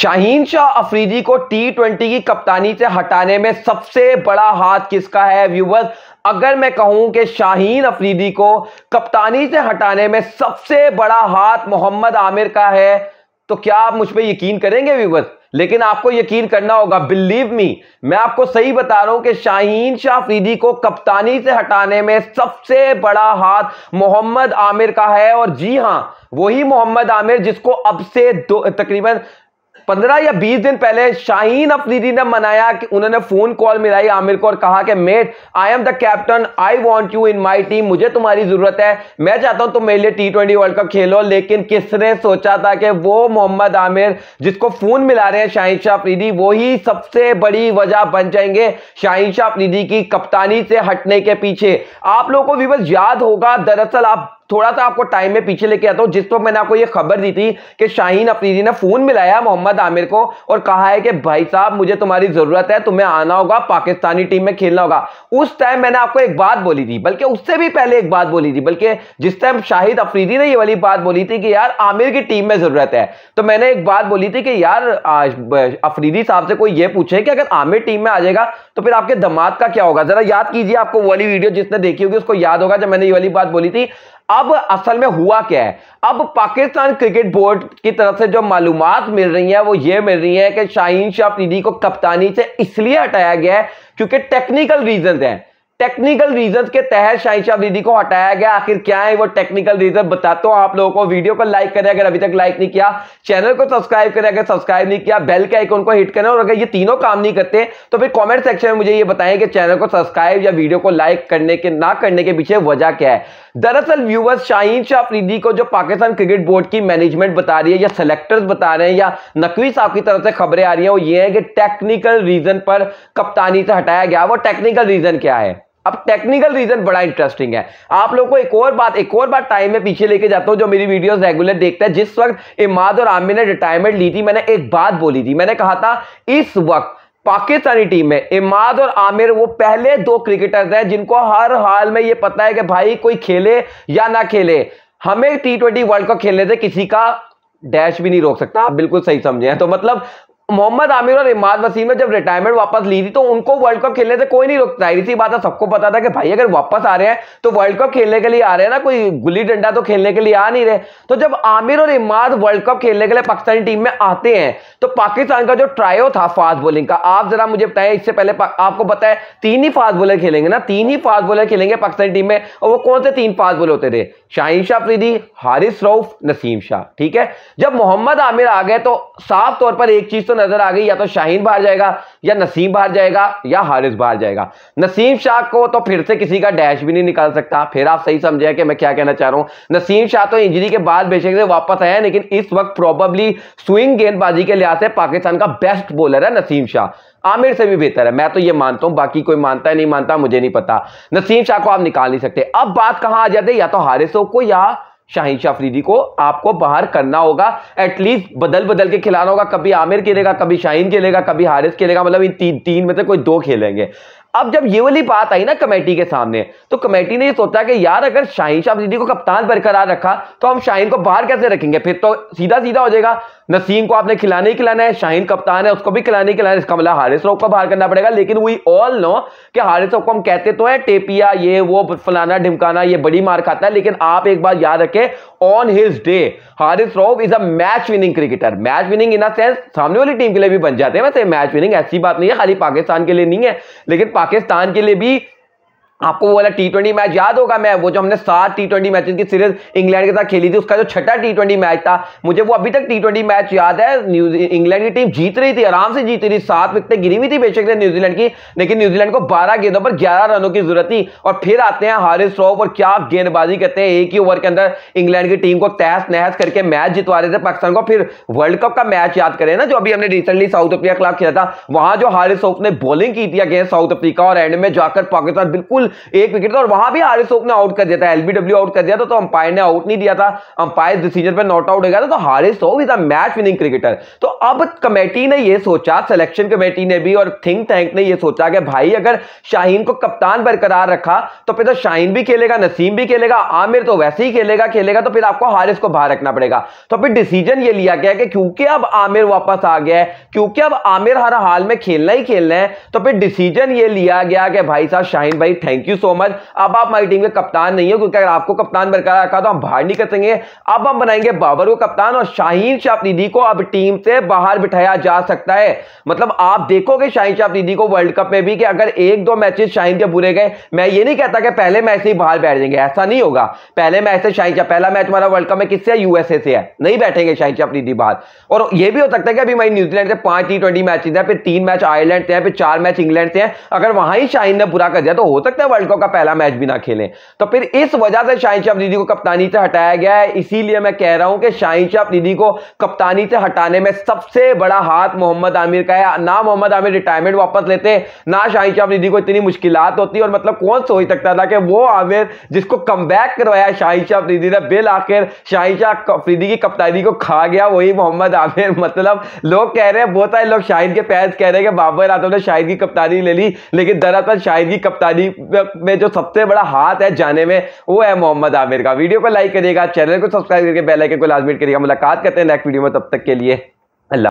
शाहीन शाह अफरीदी को T twenty की कप्तानी से हटाने में सबसे बड़ा हाथ किसका है व्यूवर्स अगर मैं कहूं कि शाहीन अफरीदी को कप्तानी से हटाने में सबसे बड़ा हाथ मोहम्मद आमिर का है तो क्या आप मुझ पर यकीन करेंगे व्यूवर्स लेकिन आपको यकीन करना होगा बिलीव मी मैं आपको सही बता रहा हूं कि शाहीन शाह अफरीदी को कप्तानी से हटाने में सबसे बड़ा हाथ मोहम्मद आमिर का है और जी हां वही मोहम्मद आमिर जिसको अब से दो तकरीबन पंद्रह या बीस दिन पहले शाहीन अफरीदी ने मनाया कि उन्होंने फोन कॉल मिलाई आमिर को और कहा कि mate I am the captain I want you in my team मुझे तुम्हारी जरूरत है मैं चाहता हूं तुम मेरे लिए टी ट्वेंटी वर्ल्ड कप खेलो लेकिन किसने सोचा था कि वो मोहम्मद आमिर जिसको फोन मिला रहे हैं शाहिन शाह अफरीदी वही सबसे बड़ी वजह बन जाएंगे शाहिन शाह अफरीदी की कप्तानी से हटने के पीछे आप लोगों को भी बस याद होगा दरअसल आप थोड़ा सा तो आपको टाइम में पीछे लेके आता हूँ जिस वक्त मैंने आपको ये खबर दी थी कि शाहीन अफरीदी ने फोन मिलाया मोहम्मद आमिर को और कहा है कि भाई साहब मुझे तुम्हारी जरूरत है तुम्हें आना होगा पाकिस्तानी टीम में खेलना होगा उस टाइम मैंने आपको एक बात बोली थी बल्कि उससे भी पहले एक बात बोली थी बल्कि जिस टाइम शाहिद अफरीदी ने ये वाली बात बोली थी कि यार आमिर की टीम में जरूरत है तो मैंने एक बात बोली थी कि यार अफरीदी साहब से कोई ये पूछे कि अगर आमिर टीम में आ जाएगा तो फिर आपके दमाद का क्या होगा जरा याद कीजिए आपको वाली वीडियो जिसने देखी होगी उसको याद होगा जब मैंने ये वाली बात बोली थी अब असल में हुआ क्या है अब पाकिस्तान क्रिकेट बोर्ड की तरफ से जो मालूम मिल रही है वो ये मिल रही है कि शाहीन शाह को कप्तानी से इसलिए हटाया गया है क्योंकि टेक्निकल रीजन है टेक्निकल रीजन के तहत शाहिशाह विधि को हटाया गया आखिर क्या है वो टेक्निकल रीजन बताता हूं आप लोगों को वीडियो को लाइक करें अगर अभी तक लाइक नहीं किया चैनल को सब्सक्राइब करें अगर सब्सक्राइब नहीं किया बेल के आइकन को हिट करें और अगर ये तीनों काम नहीं करते तो फिर कॉमेंट सेक्शन में मुझे ये बताएं कि चैनल को सब्सक्राइब या वीडियो को लाइक करने के ना करने के पीछे वजह क्या है दरअसल व्यूवर्स शाहीन शाह अफरीदी को जो पाकिस्तान क्रिकेट बोर्ड की मैनेजमेंट बता रही है या सेलेक्टर्स बता रहे हैं या नकवी साहब की तरफ से खबरें आ रही हैं वो ये है कि टेक्निकल रीजन पर कप्तानी से हटाया गया वो टेक्निकल रीजन क्या है अब टेक्निकल रीजन बड़ा इंटरेस्टिंग है आप लोग को एक और बात एक और बात टाइम में पीछे लेके जाता हूं जो मेरी वीडियोस रेगुलर देखता है जिस वक्त इमाद और आमिर ने रिटायरमेंट ली थी मैंने एक बात बोली थी मैंने कहा था इस वक्त पाकिस्तानी टीम में इमाद और आमिर वो पहले दो क्रिकेटर्स हैं जिनको हर हाल में ये पता है कि भाई कोई खेले या ना खेले हमें टी ट्वेंटी वर्ल्ड कप खेलने से किसी का डैश भी नहीं रोक सकता आप बिल्कुल सही समझे हैं तो मतलब मोहम्मद आमिर और इमाद वसीम ने जब रिटायरमेंट वापस ली थी तो उनको वर्ल्ड कप खेलने से कोई नहीं रोकता जाहिर सी बात है सबको पता था कि भाई अगर वापस आ रहे हैं तो वर्ल्ड कप खेलने के लिए आ रहे हैं ना कोई गुल्ली डंडा तो खेलने के लिए आ नहीं रहे तो जब आमिर और इमाद वर्ल्ड कप खेलने के लिए पाकिस्तानी टीम में आते हैं तो पाकिस्तान का जो ट्रायो था फास्ट बॉलिंग का आप जरा मुझे बताएं इससे पहले आपको बताए तीन ही फास्ट बॉलर खेलेंगे ना तीन ही फास्ट बॉलर खेलेंगे पाकिस्तानी टीम में और वो कौन से तीन फास्ट बॉलर होते थे शाहिन शाह फ्रीदी हारिस रऊफ नसीम शाह ठीक है जब मोहम्मद आमिर आ गए तो साफ तौर पर एक चीज तो नजर आ गई या तो शाहीन बाहर जाएगा या नसीम बाहर जाएगा या हारिस बाहर जाएगा नसीम शाह को तो फिर से किसी का डैश भी नहीं निकाल सकता फिर आप सही समझे कि मैं क्या कहना चाह रहा हूं नसीम शाह तो इंजरी के बाद बेचेंगे से वापस आया लेकिन इस वक्त प्रॉबली स्विंग गेंदबाजी के लिए लिहाज से पाकिस्तान का बेस्ट बॉलर है नसीम शाह आमिर से भी बेहतर है मैं तो ये मानता हूं बाकी कोई मानता है नहीं मानता मुझे नहीं पता नसीम शाह को आप निकाल नहीं सकते अब बात कहां आ जाती है या तो हारिस को या शाहिन शाह अफरीदी को आपको बाहर करना होगा एटलीस्ट बदल बदल के खिलाना होगा कभी आमिर खेलेगा कभी शाहीन खेलेगा कभी हारिस खेलेगा मतलब इन तीन तीन में से कोई दो खेलेंगे अब जब ये वाली बात आई ना कमेटी के सामने तो कमेटी ने ये सोचा कि यार अगर शाहीन शाह को कप्तान बरकरार रखा तो हम शाहीन को बाहर कैसे रखेंगे फिर तो सीधा सीधा हो जाएगा नसीम को आपने खिलाने ही खिलाना है शाहीन कप्तान है उसको भी खिलाने ही खिलाना है इसका मतलब हारिस रोक को बाहर करना पड़ेगा लेकिन वी ऑल नो कि हारिस रोक को हम कहते तो हैं टेपिया ये वो फलाना ढिमकाना ये बड़ी मार खाता है लेकिन आप एक बार याद रखें on his day Haris Rauf is a match winning cricketer match winning in a sense सामने वाली टीम के लिए भी बन जाते हैं वैसे मैच विनिंग ऐसी बात नहीं है खाली पाकिस्तान के लिए नहीं है लेकिन पाकिस्तान के लिए भी आपको वो वाला टी ट्वेंटी मैच याद होगा मैं वो जो हमने सात टी ट्वेंटी मैचेस की सीरीज इंग्लैंड के साथ खेली थी उसका जो छठा टी ट्वेंटी मैच था मुझे वो अभी तक टी ट्वेंटी मैच याद है इंग्लैंड की टीम जीत रही थी आराम से जीत रही सात विकटें गिरी हुई थी बेशक से न्यूजीलैंड की लेकिन न्यूजीलैंड को बारह गेंदों पर ग्यारह रनों की जरूरत थी और फिर आते हैं हारिस रॉफ और क्या आप गेंदबाजी करते हैं एक ही ओवर के अंदर इंग्लैंड की टीम को तहस नहस करके मैच जितवा रहे थे पाकिस्तान को फिर वर्ल्ड कप का मैच याद करें ना जो अभी हमने रिसेंटली साउथ अफ्रीका के खिलाफ खेला था वहां जो हारिस रॉफ ने बॉलिंग की थी अगेंस्ट साउथ अफ्रीका और एंड में जाकर पाकिस्तान बिल्कुल एक विकेट था और वहां भी आर ने आउट कर दिया था एलबीडब्ल्यू आउट कर दिया था तो अंपायर ने आउट नहीं दिया था अंपायर डिसीजन पर नॉट आउट हो गया था तो हारिस होप is a match winning cricketer तो अब कमेटी ने यह सोचा सिलेक्शन कमेटी ने भी और थिंक टैंक ने यह सोचा कि भाई अगर शाहीन को कप्तान बरकरार रखा तो फिर तो शाहीन भी खेलेगा नसीम भी खेलेगा आमिर तो वैसे ही खेलेगा खेलेगा तो फिर आपको हारिस को बाहर रखना पड़ेगा तो फिर डिसीजन ये लिया गया कि क्योंकि अब आमिर वापस आ गया है क्योंकि अब आमिर हर हाल में खेलना ही खेलना है तो फिर डिसीजन ये लिया गया कि भाई साहब शाहीन भाई thank thank you so much अब आप हमारी टीम के कप्तान नहीं हो क्योंकि अगर आपको कप्तान बरकरार रखा तो हम बाहर नहीं कसेंगे अब हम बनाएंगे बाबर को कप्तान और शाहीन शाफरीदी को अब टीम से बाहर बिठाया जा सकता है मतलब आप देखोगे शाहीन शाफरीदी को वर्ल्ड कप में भी कि अगर एक दो मैचेस शाहीन के बुरे गए मैं ये नहीं कहता कि पहले मैच से ही बाहर बैठ जाएंगे ऐसा नहीं होगा पहले मैच से शाहीन शाह पहला मैच हमारा वर्ल्ड कप में किससे यूएसए से है नहीं बैठेंगे शाहीन शाफरीदी बाहर और ये भी हो सकता है कि अभी न्यूजीलैंड से पांच टी ट्वेंटी मैच हैं फिर तीन मैच आयरलैंड से है फिर चार मैच इंग्लैंड से है अगर वहां ही शाहीन ने बुरा कर दिया तो हो सकता है वर्ल्ड कप का पहला मैच भी ना खेले तो फिर इस वजह से शाहिन शाह अफरीदी को कप्तानी से हटाया गया है इसीलिए मैं कह रहा हूं कि शाहिन शाह अफरीदी को कप्तानी से हटाने में सबसे बड़ा हाथ मोहम्मद आमिर का है ना मोहम्मद आमिर रिटायरमेंट वापस लेते ना शाहिन शाह अफरीदी को इतनी मुश्किल होती और मतलब कौन सोच सकता था कि वो आमिर जिसको कम करवाया शाहिन शाह अफरीदी ने बिल आखिर शाहिन शाह अफरीदी की कप्तानी को खा गया वही मोहम्मद आमिर मतलब लोग कह रहे हैं बहुत सारे लोग शाहिद के पैर कह रहे हैं कि बाबर आदम ने शाहिद की कप्तानी ले ली लेकिन दरअसल शाहिद की कप्तानी में जो सबसे बड़ा हाथ है जाने में वो है मोहम्मद आमिर का वीडियो को लाइक करिएगा चैनल को सब्सक्राइब करके बेलाइकन को लाजमी करिएगा मुलाकात करते हैं नेक्स्ट वीडियो में तब तक के लिए